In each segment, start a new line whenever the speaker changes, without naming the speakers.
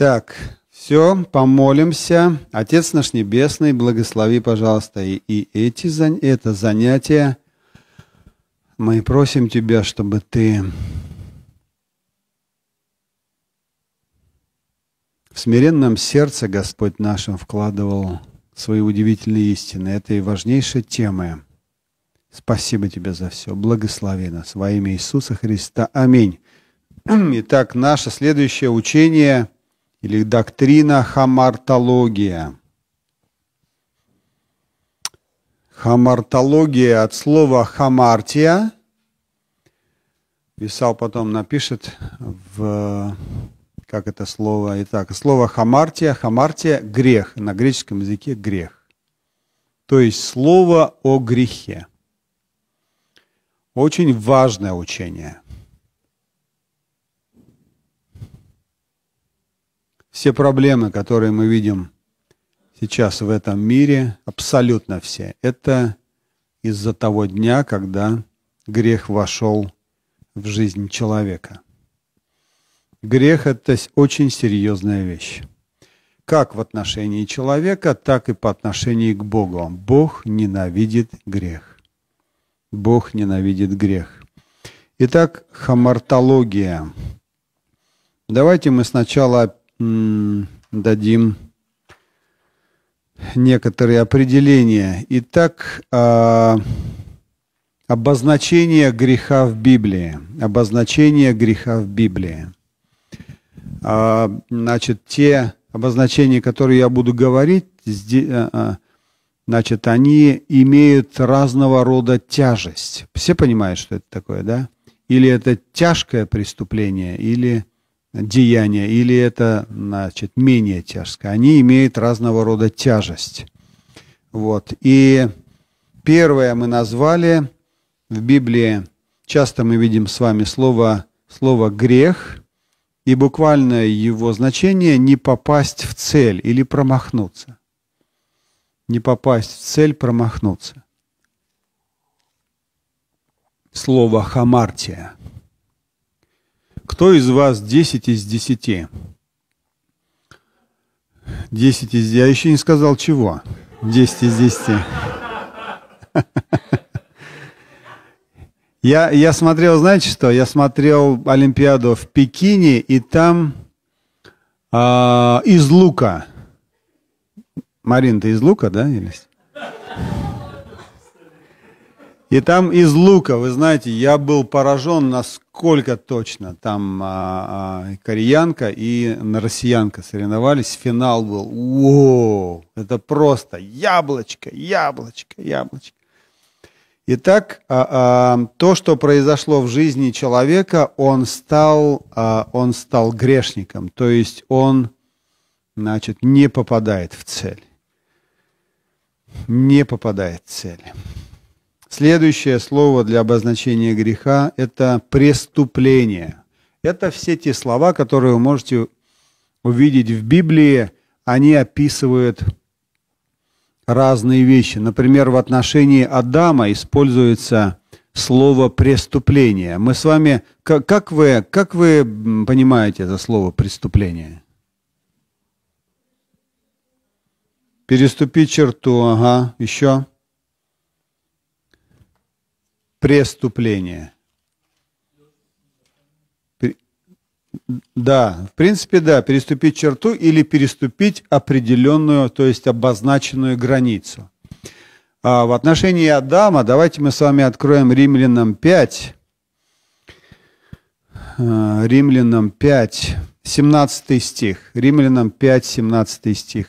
Так, все, помолимся. Отец наш Небесный, благослови, пожалуйста, и, и эти, это занятие. Мы просим Тебя, чтобы Ты в смиренном сердце, Господь нашим, вкладывал свои удивительные истины. Это и важнейшая тема. Спасибо Тебе за все. Благослови нас во имя Иисуса Христа. Аминь. Итак, наше следующее учение – или доктрина хамартология. Хамартология от слова хамартия. Писал потом, напишет в как это слово. Итак, слово хамартия, хамартия – грех, на греческом языке грех. То есть слово о грехе. Очень важное учение – Все проблемы, которые мы видим сейчас в этом мире, абсолютно все, это из-за того дня, когда грех вошел в жизнь человека. Грех – это очень серьезная вещь. Как в отношении человека, так и по отношению к Богу. Бог ненавидит грех. Бог ненавидит грех. Итак, хамартология. Давайте мы сначала дадим некоторые определения. Итак, а, обозначение греха в Библии. Обозначение греха в Библии. А, значит, те обозначения, которые я буду говорить, а, значит, они имеют разного рода тяжесть. Все понимают, что это такое, да? Или это тяжкое преступление, или деяние или это, значит, менее тяжкое. Они имеют разного рода тяжесть. Вот. И первое мы назвали в Библии, часто мы видим с вами слово, слово «грех», и буквальное его значение – не попасть в цель или промахнуться. Не попасть в цель, промахнуться. Слово «хамартия» Кто из вас 10 из 10? 10 из... Я еще не сказал чего. 10 из 10. Я, я смотрел, знаете что? Я смотрел Олимпиаду в Пекине, и там э, из лука. Марин, ты из лука, да, Елис? И там из лука, вы знаете, я был поражен, насколько точно там а, а, кореянка и россиянка соревновались. Финал был. о, Это просто яблочко, яблочко, яблочко. Итак, а, а, то, что произошло в жизни человека, он стал, а, он стал грешником, то есть он, значит, не попадает в цель, не попадает в цель. Следующее слово для обозначения греха – это преступление. Это все те слова, которые вы можете увидеть в Библии. Они описывают разные вещи. Например, в отношении Адама используется слово «преступление». Мы с вами... Как, вы, как вы понимаете это слово «преступление»? Переступить черту, ага, еще преступление. Да, в принципе, да, переступить черту или переступить определенную, то есть обозначенную границу. А в отношении Адама давайте мы с вами откроем Римлянам 5. А, Римлянам 5, 17 стих. Римлянам 5, 17 стих.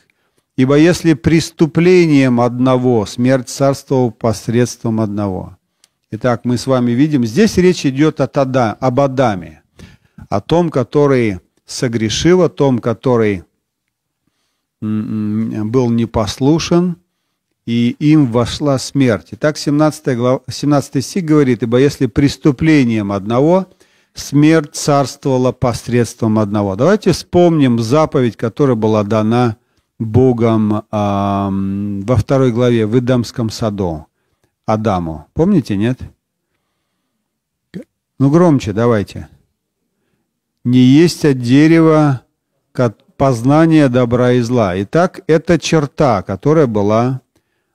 «Ибо если преступлением одного смерть царствовала посредством одного, Итак, мы с вами видим, здесь речь идет о тада, об Адаме, о том, который согрешил, о том, который был непослушен, и им вошла смерть. Итак, 17, глава, 17 стих говорит, «Ибо если преступлением одного смерть царствовала посредством одного». Давайте вспомним заповедь, которая была дана Богом э, во второй главе в Идамском саду Адаму. Помните, нет? Ну громче давайте. Не есть от дерева познание добра и зла. Итак, это черта, которая была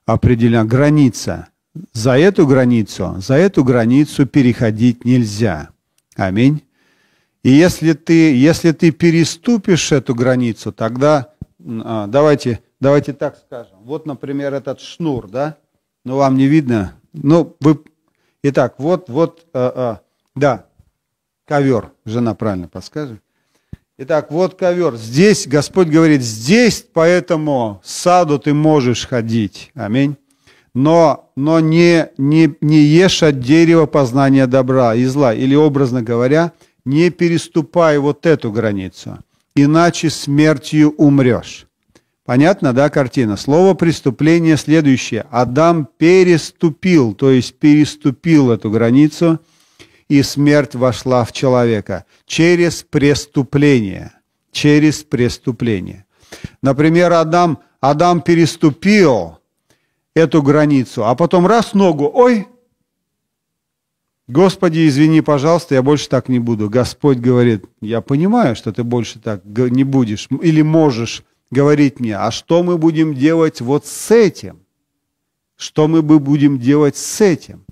определена, граница. За эту границу, за эту границу переходить нельзя. Аминь. И если ты, если ты переступишь эту границу, тогда а, давайте, давайте так скажем. Вот, например, этот шнур, да? но ну, вам не видно. Ну, вы... Итак, вот, вот, э, э, да, ковер, жена правильно подскажет. Итак, вот ковер. Здесь Господь говорит, здесь поэтому саду ты можешь ходить. Аминь. Но, но не, не, не ешь от дерева познания добра и зла. Или, образно говоря, не переступай вот эту границу, иначе смертью умрешь. Понятно, да, картина? Слово «преступление» следующее. Адам переступил, то есть переступил эту границу, и смерть вошла в человека через преступление. Через преступление. Например, Адам, Адам переступил эту границу, а потом раз ногу, ой, Господи, извини, пожалуйста, я больше так не буду. Господь говорит, я понимаю, что ты больше так не будешь или можешь говорить мне, а что мы будем делать вот с этим? Что мы бы будем делать с этим?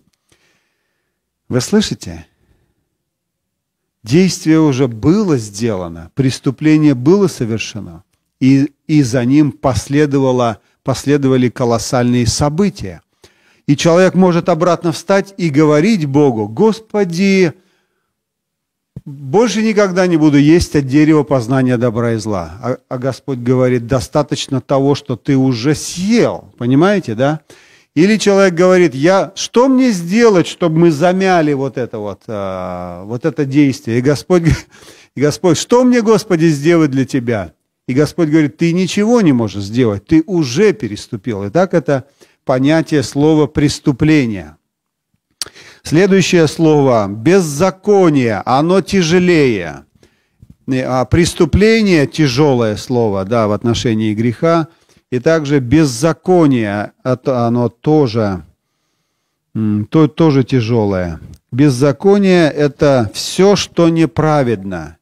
Вы слышите? Действие уже было сделано, преступление было совершено, и, и за ним последовало, последовали колоссальные события. И человек может обратно встать и говорить Богу, «Господи, больше никогда не буду есть от дерева познания добра и зла. А, а Господь говорит, достаточно того, что ты уже съел. Понимаете, да? Или человек говорит, я, что мне сделать, чтобы мы замяли вот это вот, а, вот это действие? И Господь, и Господь, что мне, Господи, сделать для тебя? И Господь говорит, ты ничего не можешь сделать, ты уже переступил. И так это понятие слова преступления. Следующее слово – беззаконие, оно тяжелее. Э, а преступление – тяжелое слово, да, в отношении греха. И также беззаконие, оно тоже, то, тоже тяжелое. Беззаконие – это все, что неправедно.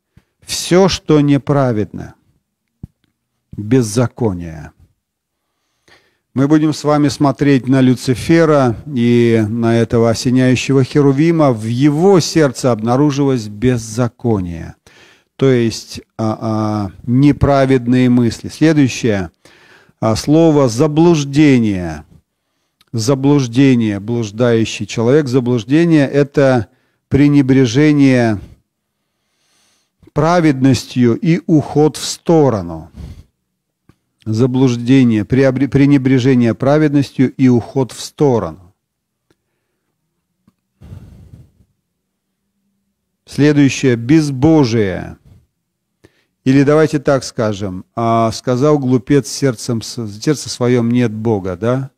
Все, что неправедно. Беззаконие. Мы будем с вами смотреть на Люцифера и на этого осеняющего Херувима. В его сердце обнаружилось беззаконие, то есть а, а, неправедные мысли. Следующее а, слово «заблуждение». Заблуждение, блуждающий человек. Заблуждение – это пренебрежение праведностью и уход в сторону – заблуждение, пренебрежение праведностью и уход в сторону. Следующее – безбожие. Или давайте так скажем, а сказал глупец сердцем, сердце своем нет Бога, да?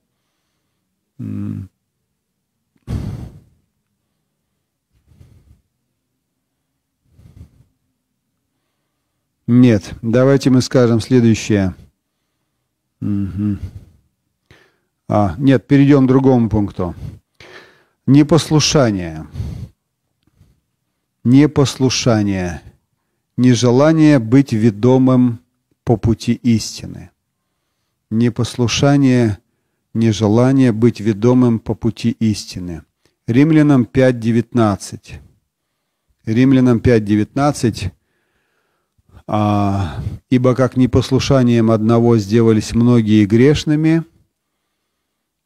Нет, давайте мы скажем следующее – Угу. А, нет, перейдем к другому пункту. Непослушание. Непослушание. Нежелание быть ведомым по пути истины. Непослушание, нежелание быть ведомым по пути истины. Римлянам 5.19. Римлянам 5.19 а, ибо как непослушанием одного сделались многие грешными,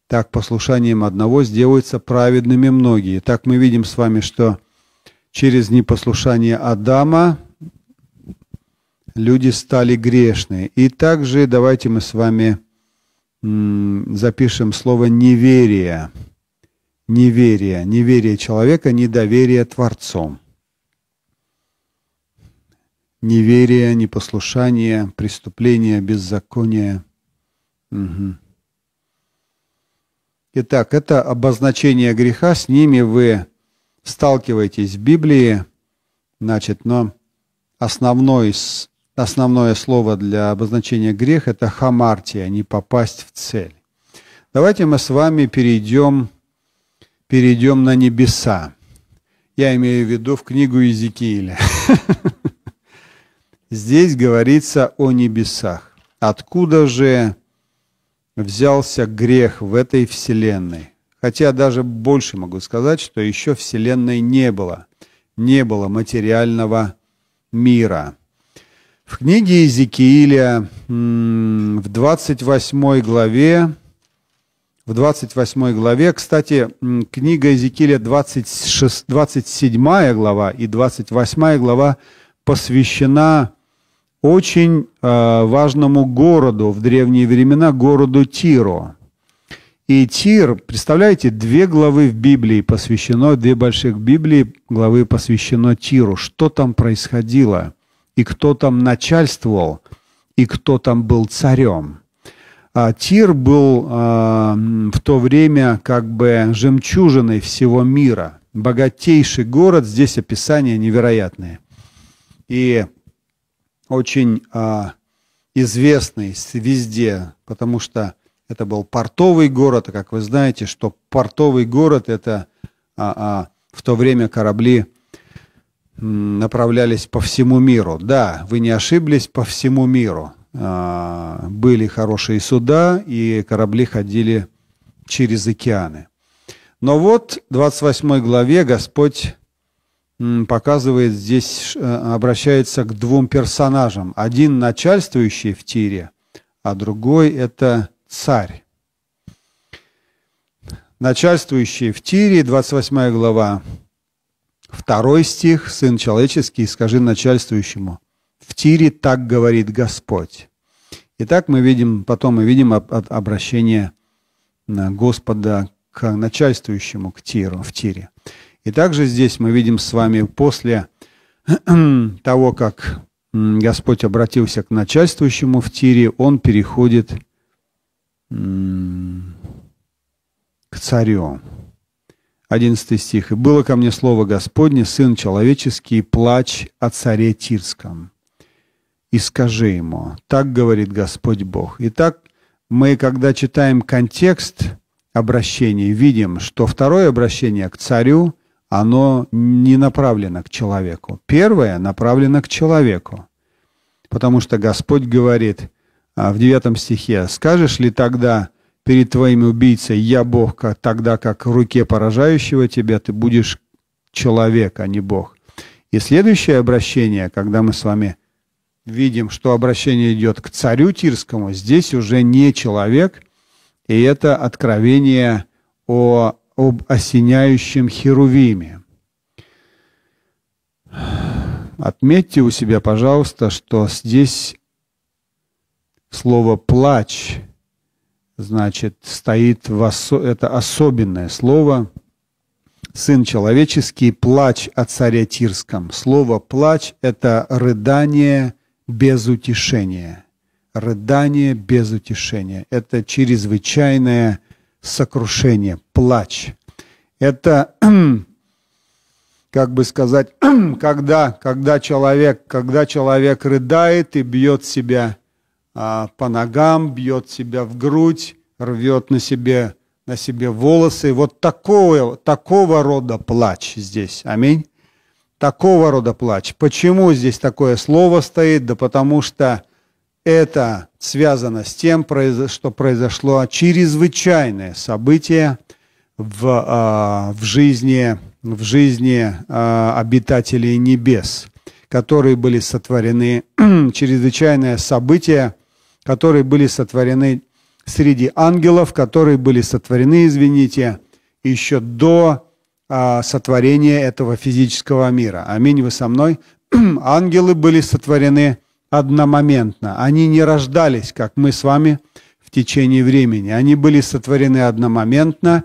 так послушанием одного сделаются праведными многие. Так мы видим с вами, что через непослушание Адама люди стали грешны. И также давайте мы с вами запишем слово неверие. Неверие, неверие человека, недоверие творцом неверие, непослушание, преступление, беззаконие. Угу. Итак, это обозначение греха, с ними вы сталкиваетесь в Библии, значит, но основной, основное слово для обозначения грех – это хамартия, не попасть в цель. Давайте мы с вами перейдем, перейдем на небеса. Я имею в виду в книгу Иезекииля. Здесь говорится о небесах. Откуда же взялся грех в этой вселенной? Хотя даже больше могу сказать, что еще вселенной не было. Не было материального мира. В книге Иезекииля в 28 главе, в 28 главе, кстати, книга Иезекииля 26, 27 глава и 28 глава посвящена очень э, важному городу в древние времена, городу Тиро. И Тир, представляете, две главы в Библии посвящено, две больших Библии главы посвящено Тиру. Что там происходило, и кто там начальствовал, и кто там был царем. А Тир был а, в то время как бы жемчужиной всего мира, богатейший город. Здесь описания невероятные. И очень а, известный везде, потому что это был портовый город, а как вы знаете, что портовый город это а, а, в то время корабли направлялись по всему миру. Да, вы не ошиблись, по всему миру. А, были хорошие суда, и корабли ходили через океаны. Но вот в 28 главе Господь показывает здесь, э, обращается к двум персонажам. Один начальствующий в Тире, а другой – это царь. Начальствующий в Тире, 28 глава, второй стих, «Сын человеческий, скажи начальствующему, в Тире так говорит Господь». Итак, мы видим, потом мы видим обращение э, Господа к начальствующему к Тиру, в Тире. И также здесь мы видим с вами после того, как Господь обратился к начальствующему в Тире, он переходит к царю. 11 стих. «И было ко мне слово Господне, Сын человеческий, плач о царе Тирском. И скажи ему, так говорит Господь Бог». Итак, мы, когда читаем контекст обращения, видим, что второе обращение к царю – оно не направлено к человеку. Первое направлено к человеку. Потому что Господь говорит а, в 9 стихе, «Скажешь ли тогда перед твоим убийцей, я Бог, тогда как в руке поражающего тебя ты будешь человек, а не Бог». И следующее обращение, когда мы с вами видим, что обращение идет к царю Тирскому, здесь уже не человек, и это откровение о об осеняющем херувиме. Отметьте у себя, пожалуйста, что здесь слово «плач» значит, стоит в осо... это особенное слово. Сын человеческий, плач о царе Тирском. Слово «плач» — это рыдание без утешения. Рыдание без утешения. Это чрезвычайное сокрушение, плач. Это, как бы сказать, когда, когда, человек, когда человек рыдает и бьет себя а, по ногам, бьет себя в грудь, рвет на себе, на себе волосы. Вот такого, такого рода плач здесь. Аминь. Такого рода плач. Почему здесь такое слово стоит? Да потому что это связано с тем, что произошло чрезвычайное событие в, а, в жизни, в жизни а, обитателей небес, которые были сотворены, чрезвычайное событие, которые были сотворены среди ангелов, которые были сотворены, извините, еще до а, сотворения этого физического мира. Аминь, вы со мной? Ангелы были сотворены – одномоментно. Они не рождались, как мы с вами, в течение времени. Они были сотворены одномоментно,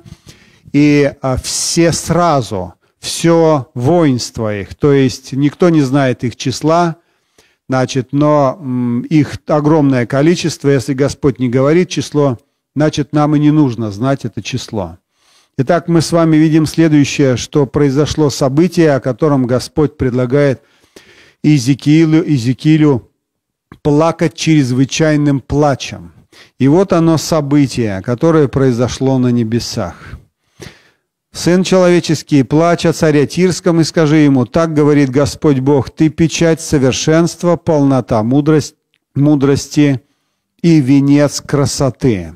и а, все сразу, все воинство их, то есть никто не знает их числа, значит, но их огромное количество, если Господь не говорит число, значит, нам и не нужно знать это число. Итак, мы с вами видим следующее, что произошло событие, о котором Господь предлагает Иезекиилю, Иезекиилю плакать чрезвычайным плачем. И вот оно событие, которое произошло на небесах. «Сын человеческий, плачь о царе Тирском и скажи ему, так говорит Господь Бог, ты печать совершенства, полнота мудрость, мудрости и венец красоты».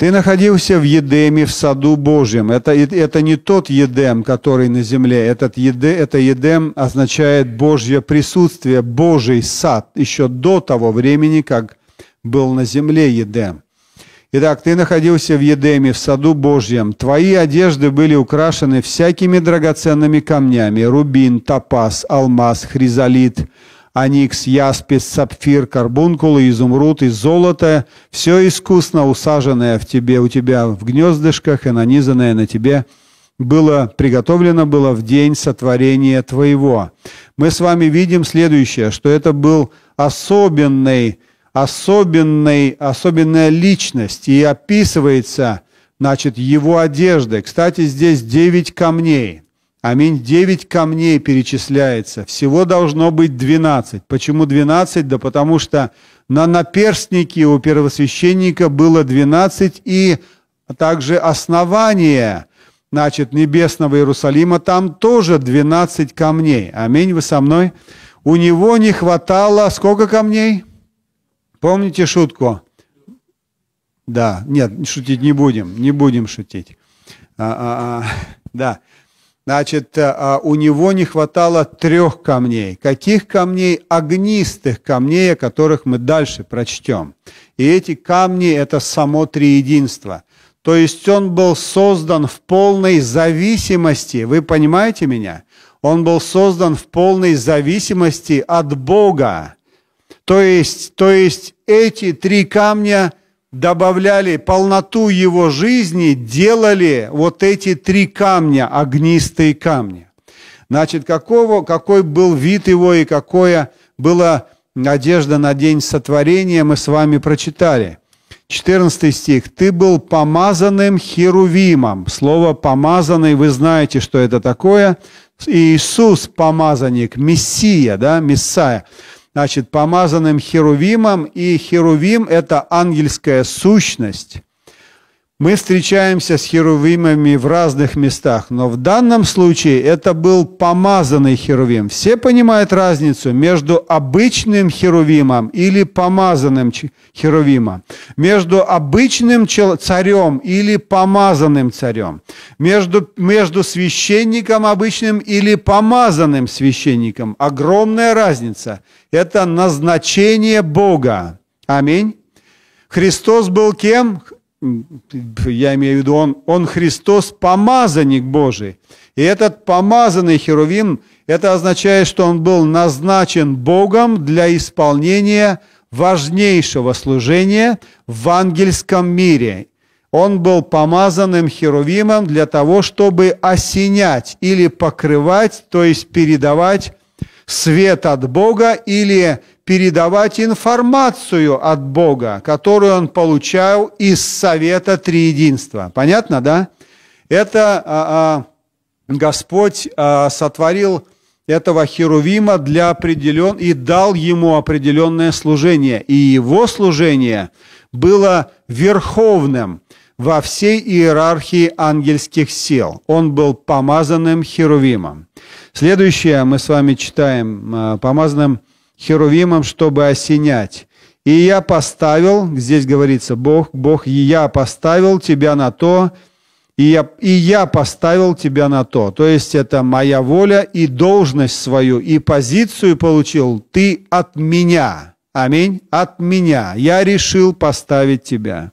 Ты находился в Едеме, в саду Божьем. Это, это не тот Едем, который на земле. Этот еде, это Едем означает Божье присутствие, Божий сад, еще до того времени, как был на земле Едем. Итак, ты находился в Едеме, в саду Божьем. Твои одежды были украшены всякими драгоценными камнями – рубин, топаз, алмаз, хризолит – Аникс, яспис, сапфир, карбункулы, изумруд и золото — все искусно усаженное в тебе, у тебя в гнездышках и нанизанное на тебе было приготовлено было в день сотворения твоего. Мы с вами видим следующее, что это был особенный, особенный, особенная личность, и описывается, значит, его одежды. Кстати, здесь девять камней — Аминь. Девять камней перечисляется. Всего должно быть двенадцать. Почему двенадцать? Да потому что на наперстнике у первосвященника было двенадцать и также основание, значит, небесного Иерусалима, там тоже двенадцать камней. Аминь. Вы со мной? У него не хватало сколько камней? Помните шутку? Да, нет, шутить не будем, не будем шутить. А, а, а, да. Значит, э, а, у него не хватало трех камней. Каких камней? Огнистых камней, о которых мы дальше прочтем. И эти камни – это само триединство. То есть он был создан в полной зависимости. Вы понимаете меня? Он был создан в полной зависимости от Бога. То есть, то есть эти три камня – добавляли полноту его жизни, делали вот эти три камня, огнистые камни. Значит, какого, какой был вид его и какое была одежда на день сотворения, мы с вами прочитали. 14 стих. «Ты был помазанным херувимом». Слово «помазанный» вы знаете, что это такое. Иисус – помазанник, Мессия, да, Мессия значит, помазанным херувимом, и херувим – это ангельская сущность мы встречаемся с херувимами в разных местах, но в данном случае это был помазанный херувим. Все понимают разницу между обычным херувимом или помазанным херувимом, между обычным царем или помазанным царем, между, между священником обычным или помазанным священником. Огромная разница. Это назначение Бога. Аминь. Христос был кем? я имею в виду, он, он Христос, помазанник Божий. И этот помазанный Херувим, это означает, что он был назначен Богом для исполнения важнейшего служения в ангельском мире. Он был помазанным Херувимом для того, чтобы осенять или покрывать, то есть передавать свет от Бога или передавать информацию от Бога, которую он получал из Совета Триединства. Понятно, да? Это а, а, Господь а, сотворил этого Херувима для определен... и дал ему определенное служение. И его служение было верховным во всей иерархии ангельских сил. Он был помазанным Херувимом. Следующее мы с вами читаем а, помазанным херувимом, чтобы осенять. И я поставил, здесь говорится Бог, Бог, и я поставил тебя на то, и я, и я поставил тебя на то. То есть это моя воля и должность свою, и позицию получил ты от меня. Аминь. От меня. Я решил поставить тебя.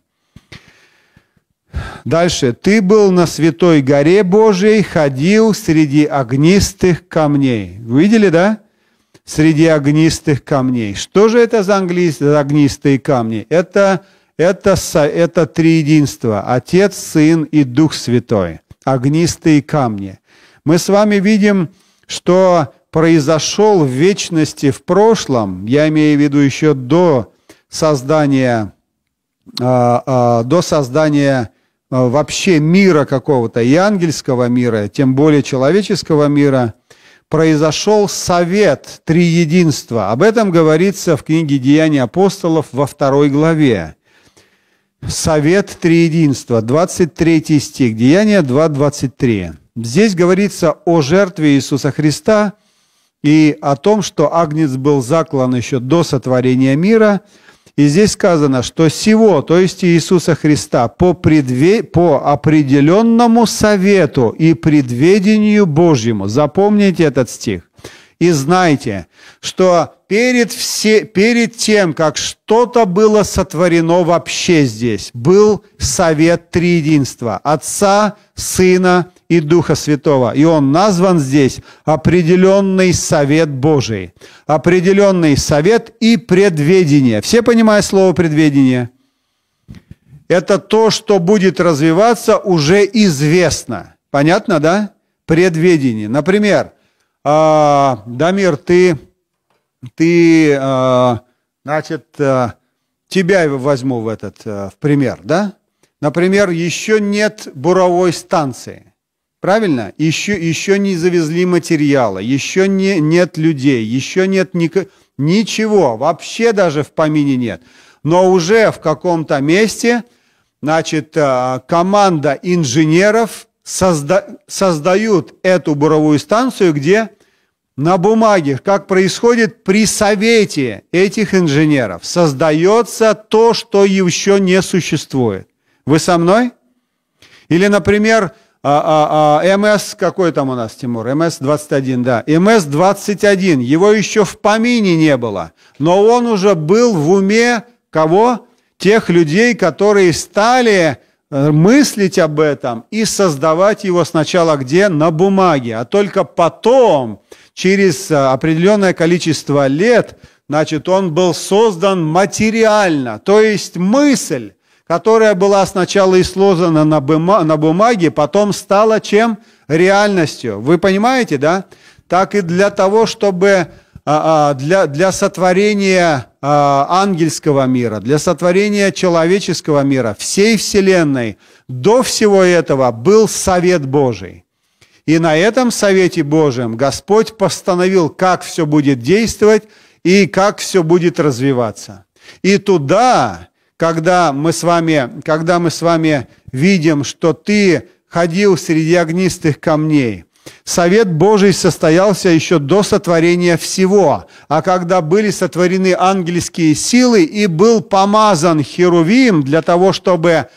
Дальше. Ты был на святой горе Божией, ходил среди огнистых камней. Видели, да? среди огнистых камней. Что же это за огнистые камни? Это, это, это триединство. Отец, Сын и Дух Святой. Огнистые камни. Мы с вами видим, что произошел в вечности, в прошлом, я имею в виду еще до создания, а, а, до создания а, вообще мира какого-то, и ангельского мира, тем более человеческого мира – произошел совет триединства. Об этом говорится в книге «Деяния апостолов» во второй главе. Совет триединства, 23 стих, Деяния 2.23. Здесь говорится о жертве Иисуса Христа и о том, что Агнец был заклан еще до сотворения мира – и здесь сказано, что всего, то есть Иисуса Христа, по, предве... по определенному совету и предведению Божьему. Запомните этот стих. И знайте, что перед, все... перед тем, как что-то было сотворено вообще здесь, был совет триединства – Отца, Сына и Духа Святого. И он назван здесь определенный совет Божий. Определенный совет и предведение. Все понимают слово предведение? Это то, что будет развиваться, уже известно. Понятно, да? Предведение. Например, э, Дамир, ты, ты э, значит, э, тебя возьму в этот в пример, да? Например, еще нет буровой станции. Правильно? Еще, еще не завезли материала, еще не, нет людей, еще нет ни ничего, вообще даже в помине нет. Но уже в каком-то месте, значит, э, команда инженеров созда- создают эту буровую станцию, где на бумаге, как происходит при совете этих инженеров, создается то, что еще не существует. Вы со мной? Или, например, а, а, а, МС, какой там у нас, Тимур? МС-21, да. МС-21, его еще в помине не было, но он уже был в уме кого? Тех людей, которые стали э, мыслить об этом и создавать его сначала где? На бумаге, а только потом, через э, определенное количество лет, значит, он был создан материально, то есть мысль которая была сначала исложена на, бума на бумаге, потом стала чем? Реальностью. Вы понимаете, да? Так и для того, чтобы а, а, для, для сотворения а, ангельского мира, для сотворения человеческого мира, всей Вселенной, до всего этого был совет Божий. И на этом совете Божьем Господь постановил, как все будет действовать и как все будет развиваться. И туда когда мы с вами, когда мы с вами видим, что ты ходил среди огнистых камней. Совет Божий состоялся еще до сотворения всего, а когда были сотворены ангельские силы и был помазан Херувим для того, чтобы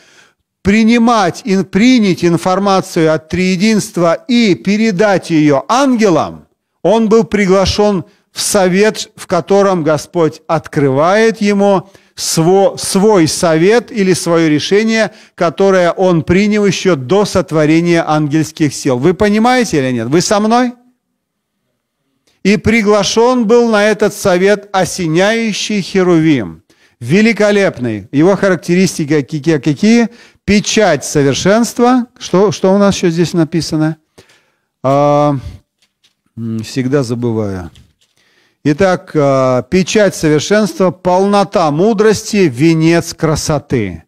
принимать, ин, принять информацию от Триединства и передать ее ангелам, он был приглашен в совет, в котором Господь открывает ему сво, свой совет или свое решение, которое он принял еще до сотворения ангельских сил. Вы понимаете или нет? Вы со мной? И приглашен был на этот совет осеняющий Херувим. Великолепный. Его характеристики какие? какие? Печать совершенства. Что, что у нас еще здесь написано? А, всегда забываю. Итак, э, печать совершенства, полнота мудрости, венец красоты.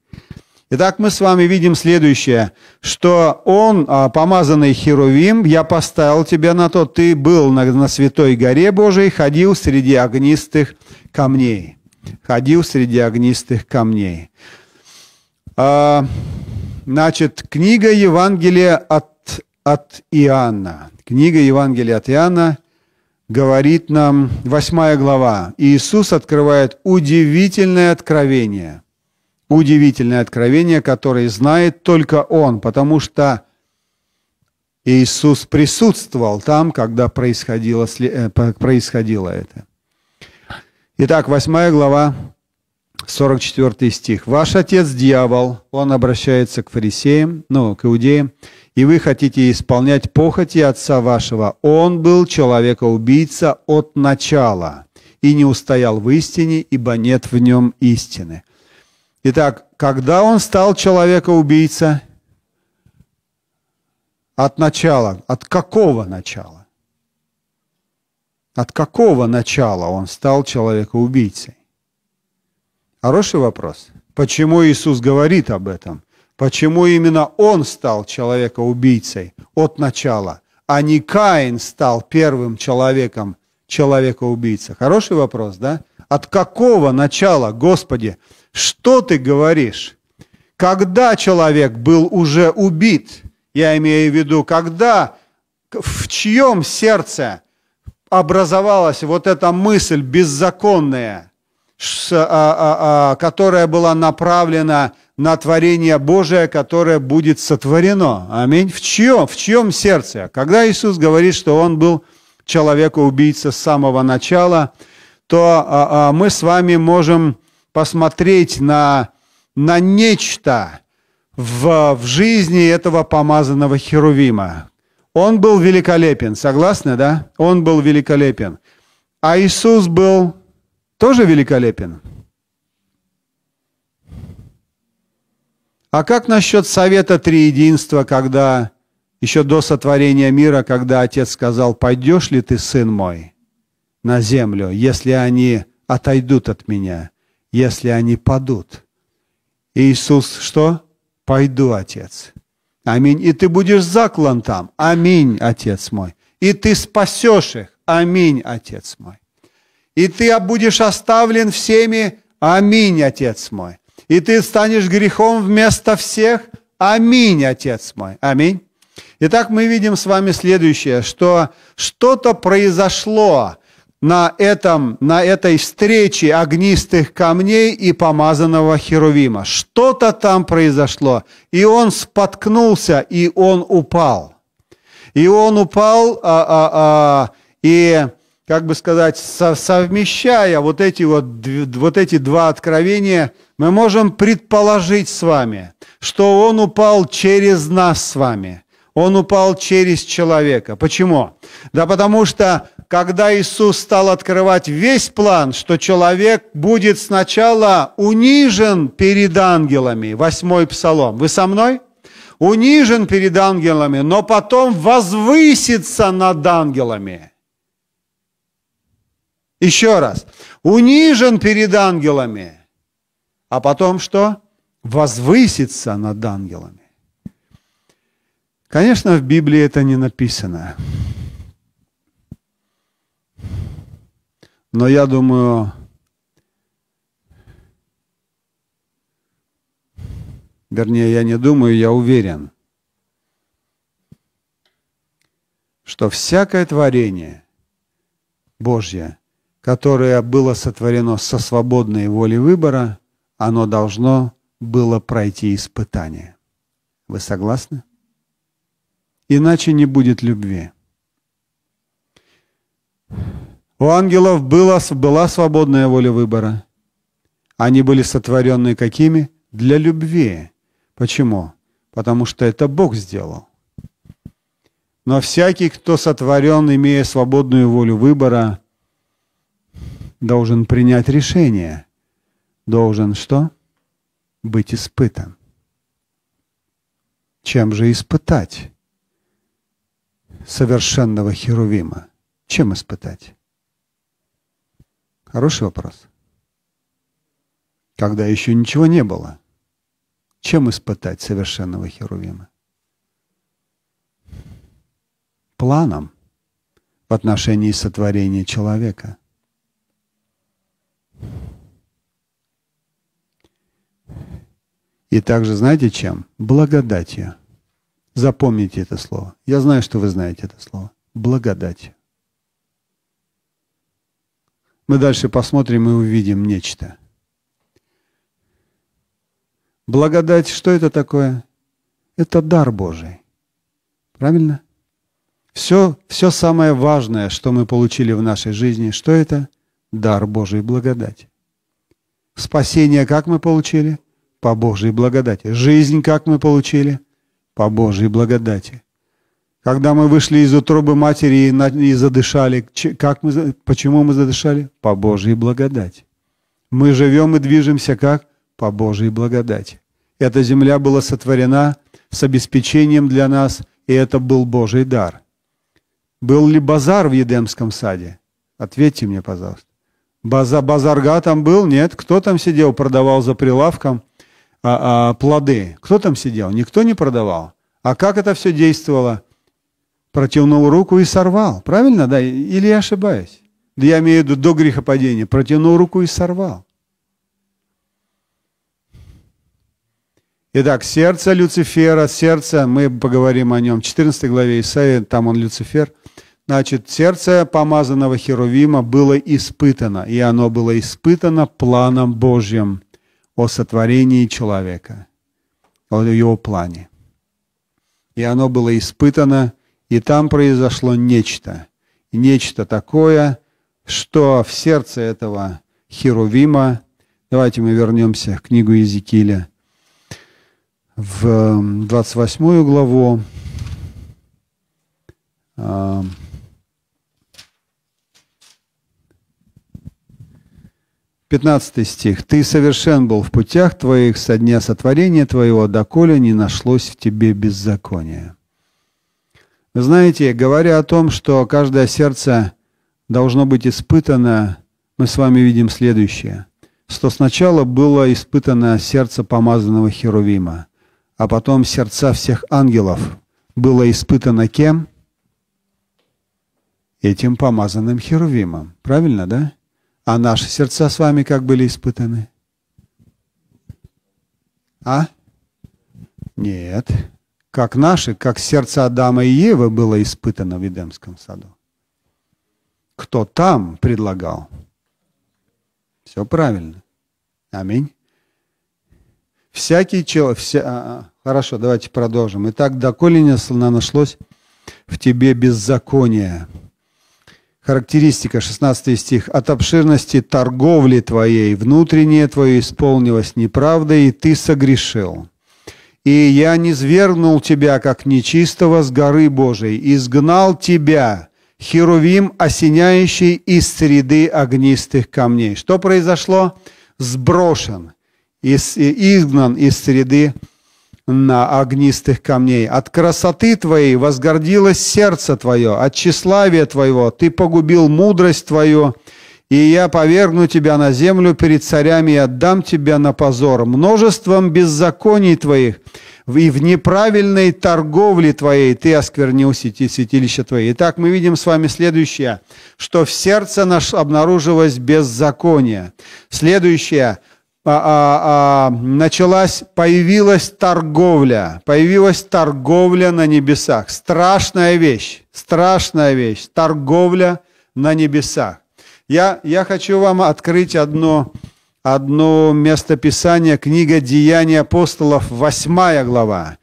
Итак, мы с вами видим следующее, что он, э, помазанный Херувим, я поставил тебя на то, ты был на, на святой горе Божией, ходил среди огнистых камней. Ходил среди огнистых камней. А, значит, книга Евангелия от, от Иоанна. Книга Евангелия от Иоанна, говорит нам 8 глава. Иисус открывает удивительное откровение. Удивительное откровение, которое знает только Он, потому что Иисус присутствовал там, когда происходило, э, происходило это. Итак, 8 глава, 44 стих. «Ваш отец – дьявол». Он обращается к фарисеям, ну, к иудеям – и вы хотите исполнять похоти отца вашего. Он был человека-убийца от начала и не устоял в истине, ибо нет в нем истины. Итак, когда он стал человека-убийца? От начала. От какого начала? От какого начала он стал человека-убийцей? Хороший вопрос. Почему Иисус говорит об этом? Почему именно он стал человека-убийцей от начала, а не Каин стал первым человеком, человека-убийца? Хороший вопрос, да? От какого начала, Господи? Что ты говоришь? Когда человек был уже убит, я имею в виду, когда, в чьем сердце образовалась вот эта мысль беззаконная, а, а, а, которая была направлена на творение Божие, которое будет сотворено. Аминь. В чьем? В чьем сердце? Когда Иисус говорит, что Он был человека-убийца с самого начала, то а, а, мы с вами можем посмотреть на, на нечто в, в жизни этого помазанного Херувима. Он был великолепен, согласны, да? Он был великолепен. А Иисус был тоже великолепен. А как насчет совета триединства, когда еще до сотворения мира, когда отец сказал, «Пойдешь ли ты, сын мой, на землю, если они отойдут от меня, если они падут?» Иисус что? «Пойду, отец». Аминь. И ты будешь заклан там. Аминь, отец мой. И ты спасешь их. Аминь, отец мой. И ты будешь оставлен всеми. Аминь, отец мой и ты станешь грехом вместо всех. Аминь, Отец мой. Аминь. Итак, мы видим с вами следующее, что что-то произошло на, этом, на этой встрече огнистых камней и помазанного Херувима. Что-то там произошло, и он споткнулся, и он упал. И он упал, а, а, а, и как бы сказать, со совмещая вот эти, вот, вот эти два откровения, мы можем предположить с вами, что он упал через нас с вами. Он упал через человека. Почему? Да потому что, когда Иисус стал открывать весь план, что человек будет сначала унижен перед ангелами, восьмой псалом. Вы со мной? Унижен перед ангелами, но потом возвысится над ангелами – еще раз. Унижен перед ангелами, а потом что? Возвысится над ангелами. Конечно, в Библии это не написано. Но я думаю, вернее, я не думаю, я уверен, что всякое творение Божье – которое было сотворено со свободной воли выбора, оно должно было пройти испытание. Вы согласны? Иначе не будет любви. У ангелов было, была свободная воля выбора. Они были сотворены какими? Для любви. Почему? Потому что это Бог сделал. Но всякий, кто сотворен, имея свободную волю выбора, должен принять решение, должен что? Быть испытан. Чем же испытать совершенного Херувима? Чем испытать? Хороший вопрос. Когда еще ничего не было. Чем испытать совершенного Херувима? Планом в отношении сотворения человека – И также знаете чем? Благодатью. Запомните это слово. Я знаю, что вы знаете это слово. Благодатью. Мы дальше посмотрим и увидим нечто. Благодать, что это такое? Это дар Божий. Правильно? Все, все самое важное, что мы получили в нашей жизни, что это? Дар Божий благодать. Спасение как мы получили? По Божьей благодати. Жизнь как мы получили? По Божьей благодати. Когда мы вышли из утробы матери и, и задышали, как мы, почему мы задышали? По Божьей благодати. Мы живем и движемся как? По Божьей благодати. Эта земля была сотворена с обеспечением для нас, и это был Божий дар. Был ли базар в Едемском саде? Ответьте мне, пожалуйста. База, базарга там был? Нет. Кто там сидел, продавал за прилавком? А, а, плоды. Кто там сидел? Никто не продавал. А как это все действовало? Протянул руку и сорвал. Правильно, да? Или я ошибаюсь? Да я имею в виду до грехопадения. Протянул руку и сорвал. Итак, сердце Люцифера, сердце, мы поговорим о нем в 14 главе Исаии, там он Люцифер. Значит, сердце помазанного Херувима было испытано, и оно было испытано планом Божьим о сотворении человека, о его плане. И оно было испытано, и там произошло нечто, нечто такое, что в сердце этого Херувима, давайте мы вернемся к книгу Иезекииля, в 28 эм, главу, эм, 15 стих. «Ты совершен был в путях твоих со дня сотворения твоего, доколе не нашлось в тебе беззакония». Вы знаете, говоря о том, что каждое сердце должно быть испытано, мы с вами видим следующее, что сначала было испытано сердце помазанного Херувима, а потом сердца всех ангелов было испытано кем? Этим помазанным Херувимом. Правильно, да? А наши сердца с вами как были испытаны? А? Нет. Как наши, как сердце Адама и Евы было испытано в Эдемском саду. Кто там предлагал? Все правильно. Аминь. Всякий человек... Вся... А, а, хорошо, давайте продолжим. Итак, доколе не нашлось в тебе беззаконие – Характеристика, 16 стих. «От обширности торговли твоей внутреннее твое исполнилось неправдой и ты согрешил. И я не звергнул тебя, как нечистого, с горы Божией, изгнал тебя, херувим, осеняющий из среды огнистых камней». Что произошло? Сброшен, изгнан из среды огнистых на огнистых камней. От красоты твоей возгордилось сердце твое, от тщеславия твоего ты погубил мудрость твою, и я повергну тебя на землю перед царями и отдам тебя на позор. Множеством беззаконий твоих и в неправильной торговле твоей ты осквернил сети, святилища твои». Итак, мы видим с вами следующее, что в сердце наш обнаружилось беззаконие. Следующее – а, а, а, началась, появилась торговля, появилась торговля на небесах. Страшная вещь, страшная вещь, торговля на небесах. Я, я хочу вам открыть одно, одно местописание, книга «Деяния апостолов», 8 глава.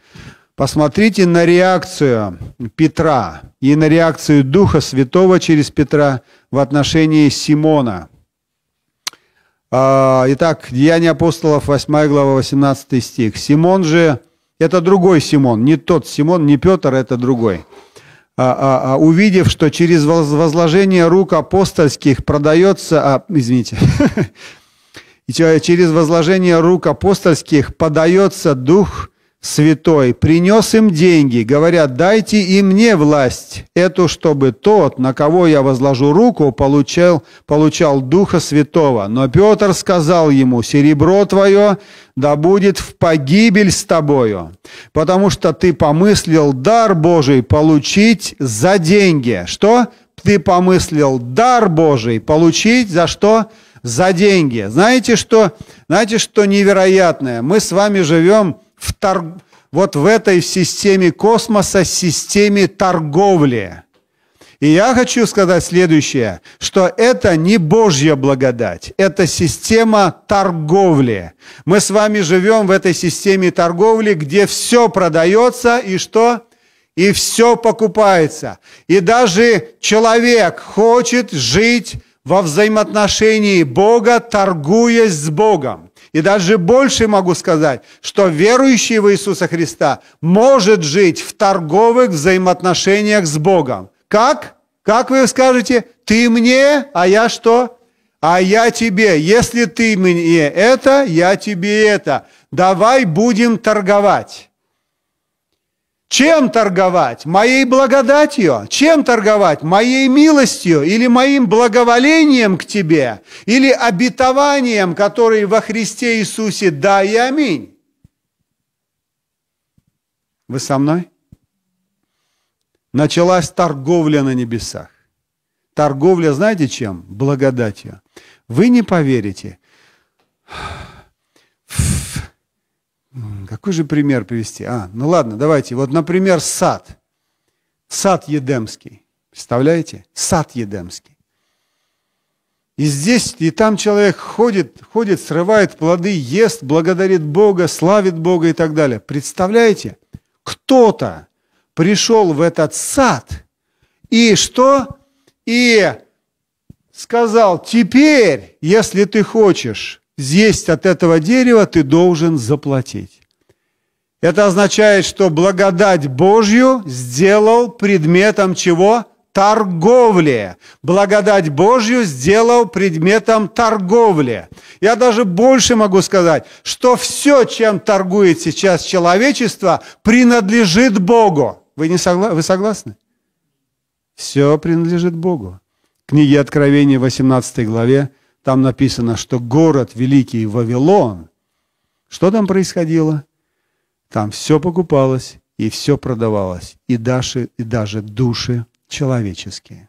Посмотрите на реакцию Петра и на реакцию Духа Святого через Петра в отношении Симона. А, итак, Деяния апостолов, 8 глава, 18 стих. Симон же, это другой Симон, не тот Симон, не Петр, это другой. А, а, увидев, что через возложение рук апостольских продается, а, извините, через возложение рук апостольских подается дух святой, принес им деньги, говорят, дайте и мне власть, эту, чтобы тот, на кого я возложу руку, получал, получал Духа Святого. Но Петр сказал ему, серебро твое да будет в погибель с тобою, потому что ты помыслил дар Божий получить за деньги. Что? Ты помыслил дар Божий получить за что? За деньги. Знаете что? Знаете что невероятное? Мы с вами живем в торг... вот в этой системе космоса, системе торговли. И я хочу сказать следующее, что это не Божья благодать, это система торговли. Мы с вами живем в этой системе торговли, где все продается и что? И все покупается. И даже человек хочет жить во взаимоотношении Бога, торгуясь с Богом. И даже больше могу сказать, что верующий в Иисуса Христа может жить в торговых взаимоотношениях с Богом. Как? Как вы скажете? Ты мне, а я что? А я тебе. Если ты мне это, я тебе это. Давай будем торговать. Чем торговать? Моей благодатью? Чем торговать? Моей милостью или моим благоволением к тебе? Или обетованием, которое во Христе Иисусе да и аминь? Вы со мной? Началась торговля на небесах. Торговля, знаете чем? Благодатью. Вы не поверите какой же пример привести? А, ну ладно, давайте. Вот, например, сад. Сад Едемский. Представляете? Сад Едемский. И здесь, и там человек ходит, ходит, срывает плоды, ест, благодарит Бога, славит Бога и так далее. Представляете? Кто-то пришел в этот сад и что? И сказал, теперь, если ты хочешь съесть от этого дерева, ты должен заплатить. Это означает, что благодать Божью сделал предметом чего? торговли. Благодать Божью сделал предметом торговли. Я даже больше могу сказать, что все, чем торгует сейчас человечество, принадлежит Богу. Вы, не согла... Вы согласны? Все принадлежит Богу. В книге Откровения 18 главе там написано, что город великий Вавилон. Что там происходило? Там все покупалось и все продавалось, и даже, и даже души человеческие.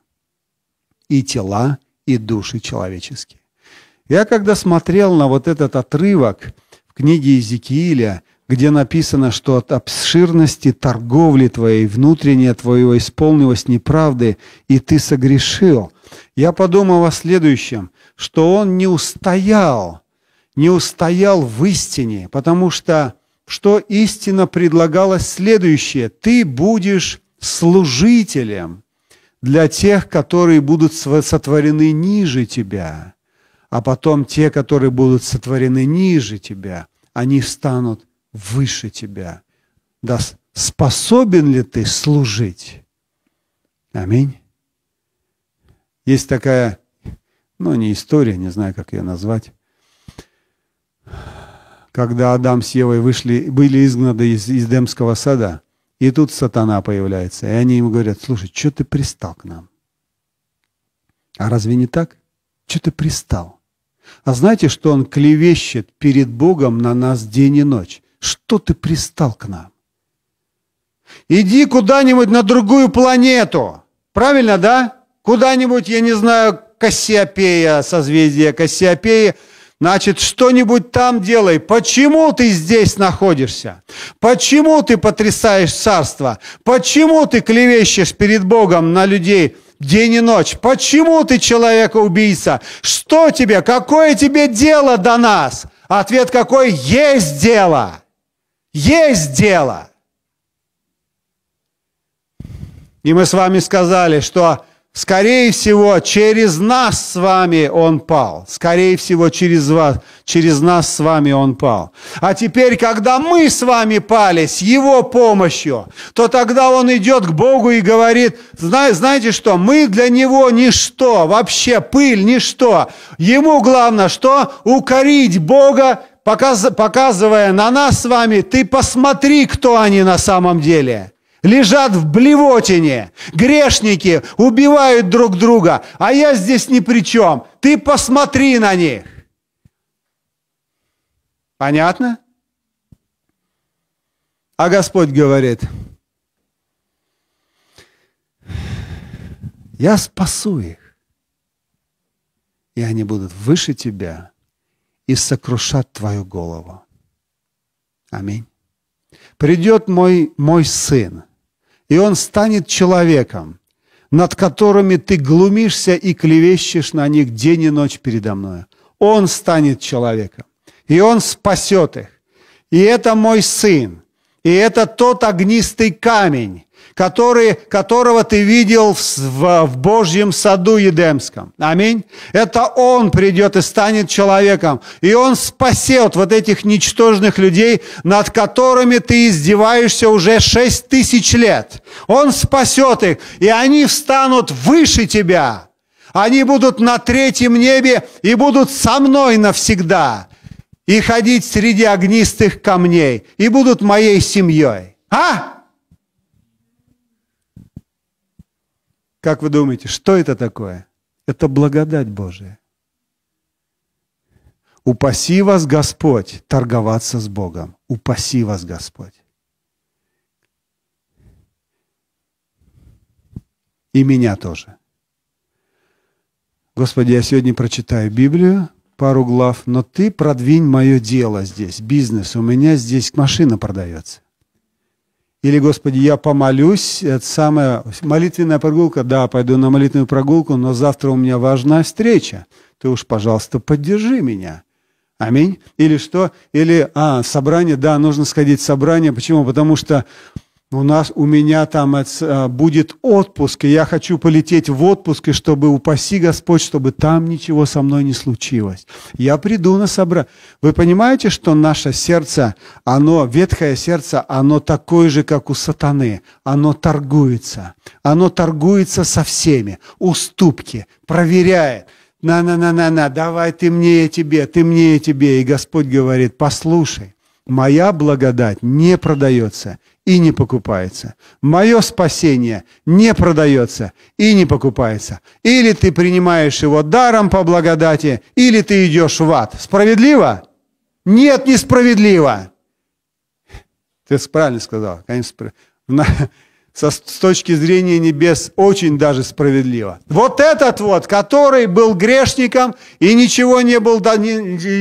И тела, и души человеческие. Я когда смотрел на вот этот отрывок в книге Иезекииля, где написано, что от обширности торговли твоей, внутреннее твоего исполнилось неправды, и ты согрешил. Я подумал о следующем, что он не устоял, не устоял в истине, потому что что истина предлагалась следующее. Ты будешь служителем для тех, которые будут сотворены ниже тебя, а потом те, которые будут сотворены ниже тебя, они станут выше тебя. Да, способен ли ты служить? Аминь. Есть такая, ну, не история, не знаю, как ее назвать, когда Адам с Евой вышли, были изгнаны из, из Демского сада. И тут сатана появляется. И они ему говорят, слушай, что ты пристал к нам? А разве не так? Что ты пристал? А знаете, что он клевещет перед Богом на нас день и ночь? Что ты пристал к нам? Иди куда-нибудь на другую планету. Правильно, да? Куда-нибудь, я не знаю, Кассиопея, созвездие Кассиопеи – Значит, что-нибудь там делай. Почему ты здесь находишься? Почему ты потрясаешь царство? Почему ты клевещешь перед Богом на людей день и ночь? Почему ты человека-убийца? Что тебе? Какое тебе дело до нас? Ответ какой? Есть дело. Есть дело. И мы с вами сказали, что Скорее всего, через нас с вами он пал. Скорее всего, через вас, через нас с вами он пал. А теперь, когда мы с вами пали с его помощью, то тогда он идет к Богу и говорит, знаете что, мы для него ничто, вообще пыль, ничто. Ему главное что? Укорить Бога, показывая на нас с вами, ты посмотри, кто они на самом деле лежат в блевотине. Грешники убивают друг друга, а я здесь ни при чем. Ты посмотри на них. Понятно? А Господь говорит, я спасу их, и они будут выше тебя и сокрушат твою голову. Аминь. Придет мой, мой сын – и он станет человеком, над которыми ты глумишься и клевещешь на них день и ночь передо мною. Он станет человеком, и он спасет их. И это мой сын, и это тот огнистый камень, который, которого ты видел в, в, в Божьем саду Едемском. Аминь. Это Он придет и станет человеком. И Он спасет вот этих ничтожных людей, над которыми ты издеваешься уже шесть тысяч лет. Он спасет их, и они встанут выше тебя. Они будут на третьем небе и будут со мной навсегда. И ходить среди огнистых камней. И будут моей семьей. А? Как вы думаете, что это такое? Это благодать Божия. Упаси вас Господь торговаться с Богом. Упаси вас Господь. И меня тоже. Господи, я сегодня прочитаю Библию, пару глав, но ты продвинь мое дело здесь, бизнес. У меня здесь машина продается. Или, Господи, я помолюсь, это самая молитвенная прогулка, да, пойду на молитвенную прогулку, но завтра у меня важная встреча. Ты уж, пожалуйста, поддержи меня. Аминь. Или что? Или, а, собрание, да, нужно сходить в собрание. Почему? Потому что у нас, у меня там а, будет отпуск, и я хочу полететь в отпуск, и чтобы, упаси Господь, чтобы там ничего со мной не случилось. Я приду на собрание. Вы понимаете, что наше сердце, оно, ветхое сердце, оно такое же, как у сатаны. Оно торгуется. Оно торгуется со всеми. Уступки. Проверяет. На-на-на-на-на, давай ты мне и тебе, ты мне и тебе. И Господь говорит, послушай, моя благодать не продается и не покупается. Мое спасение не продается и не покупается. Или ты принимаешь его даром по благодати, или ты идешь в ад. Справедливо? Нет, несправедливо. Ты правильно сказал. Конечно, справедливо. с точки зрения небес очень даже справедливо. Вот этот вот, который был грешником и ничего не был, не,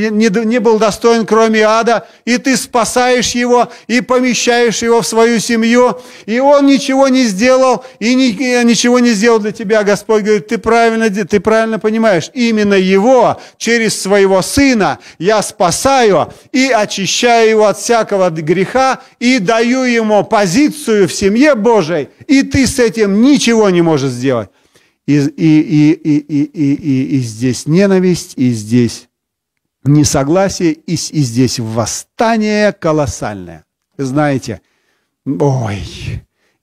не, не был достоин, кроме ада, и ты спасаешь его, и помещаешь его в свою семью, и он ничего не сделал, и ни, ничего не сделал для тебя. Господь говорит, ты правильно, ты правильно понимаешь, именно его, через своего сына я спасаю и очищаю его от всякого греха, и даю ему позицию в семье Божьей, Божией, и ты с этим ничего не можешь сделать. И, и, и, и, и, и, и, и здесь ненависть, и здесь несогласие, и, и здесь восстание колоссальное. Знаете, ой,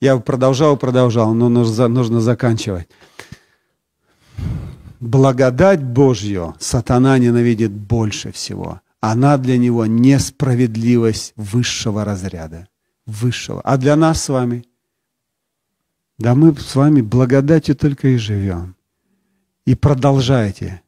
я продолжал, продолжал, но нужно, нужно заканчивать. Благодать Божью сатана ненавидит больше всего. Она для него несправедливость высшего разряда. Высшего. А для нас с вами – да мы с вами благодатью только и живем. И продолжайте.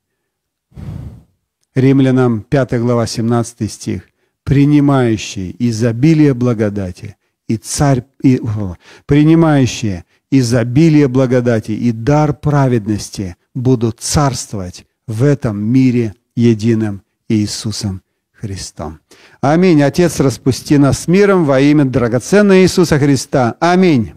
Римлянам 5 глава 17 стих. Принимающие изобилие благодати и царь, и, о, принимающие изобилие благодати и дар праведности будут царствовать в этом мире единым Иисусом Христом. Аминь. Отец, распусти нас миром во имя драгоценного Иисуса Христа. Аминь.